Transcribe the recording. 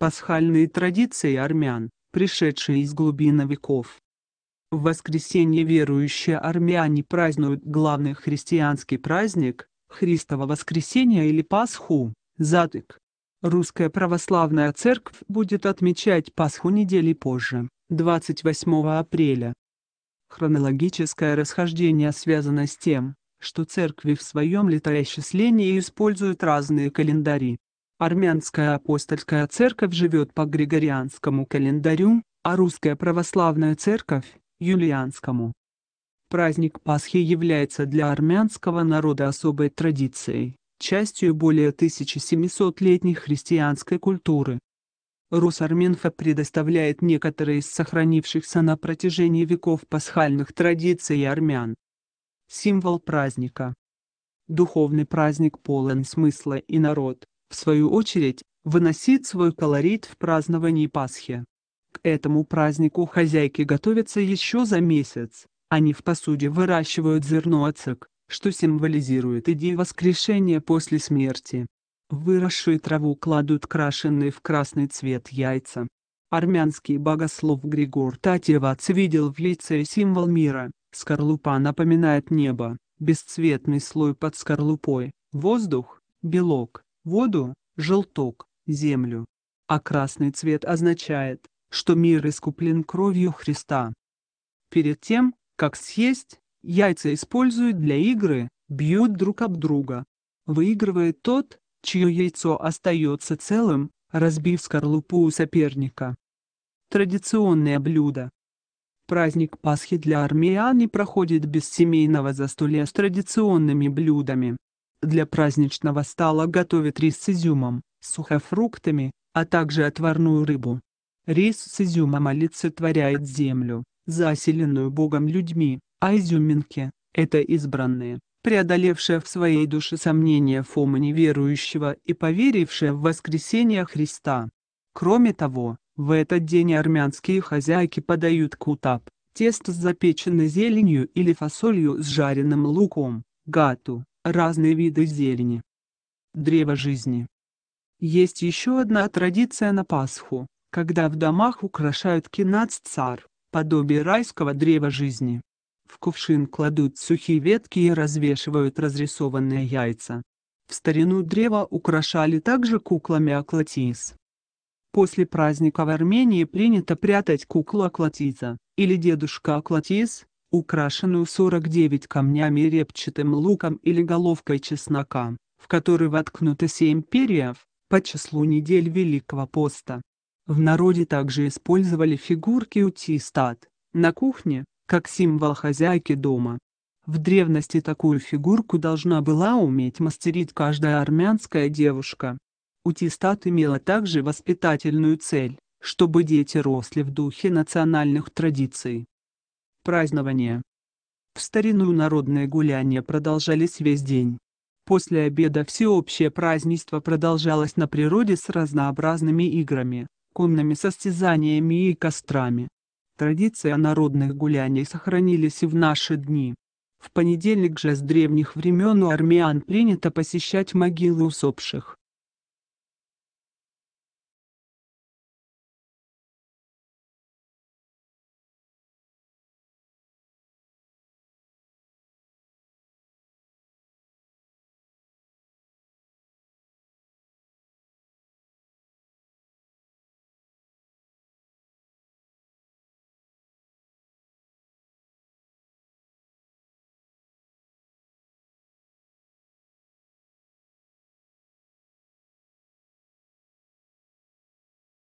пасхальные традиции армян, пришедшие из глубины веков. В воскресенье верующие армяне празднуют главный христианский праздник – Христово воскресенье или Пасху, Затык. Русская православная церковь будет отмечать Пасху недели позже, 28 апреля. Хронологическое расхождение связано с тем, что церкви в своем летоисчислении используют разные календари. Армянская апостольская церковь живет по Григорианскому календарю, а Русская православная церковь – Юлианскому. Праздник Пасхи является для армянского народа особой традицией, частью более 1700-летней христианской культуры. Русарминфа предоставляет некоторые из сохранившихся на протяжении веков пасхальных традиций армян. Символ праздника. Духовный праздник полон смысла и народ, в свою очередь, выносит свой колорит в праздновании Пасхи. К этому празднику хозяйки готовятся еще за месяц, они в посуде выращивают зерно оцек, что символизирует идею воскрешения после смерти. В выросшую траву кладут крашенные в красный цвет яйца. Армянский богослов Григор Татьевац видел в лице символ мира, скорлупа напоминает небо, бесцветный слой под скорлупой, воздух, белок, воду, желток, землю. А красный цвет означает, что мир искуплен кровью Христа. Перед тем, как съесть, яйца используют для игры, бьют друг об друга. Выигрывает тот, чье яйцо остается целым, разбив скорлупу у соперника. Традиционное блюдо. Праздник Пасхи для армян не проходит без семейного застолья с традиционными блюдами. Для праздничного стола готовят рис с изюмом, сухофруктами, а также отварную рыбу. Рис с изюмом олицетворяет землю, заселенную Богом людьми, а изюминки – это избранные, преодолевшие в своей душе сомнения Фомы неверующего и поверившие в воскресение Христа. Кроме того, в этот день армянские хозяйки подают кутап, тесто с запеченной зеленью или фасолью с жареным луком, гату, разные виды зелени. Древо жизни. Есть еще одна традиция на Пасху, когда в домах украшают кинац цар, подобие райского древа жизни. В кувшин кладут сухие ветки и развешивают разрисованные яйца. В старину древо украшали также куклами Аклатис. После праздника в Армении принято прятать куклу Аклатиса, или дедушка Аклатис, украшенную 49 камнями репчатым луком или головкой чеснока, в который воткнуто семь перьев, по числу недель Великого Поста. В народе также использовали фигурки утистат, на кухне, как символ хозяйки дома. В древности такую фигурку должна была уметь мастерить каждая армянская девушка. Утистат имела также воспитательную цель, чтобы дети росли в духе национальных традиций. Празднование. В старину народные гуляния продолжались весь день. После обеда всеобщее празднество продолжалось на природе с разнообразными играми, конными состязаниями и кострами. Традиции народных гуляний сохранились и в наши дни. В понедельник же с древних времен у армян принято посещать могилы усопших.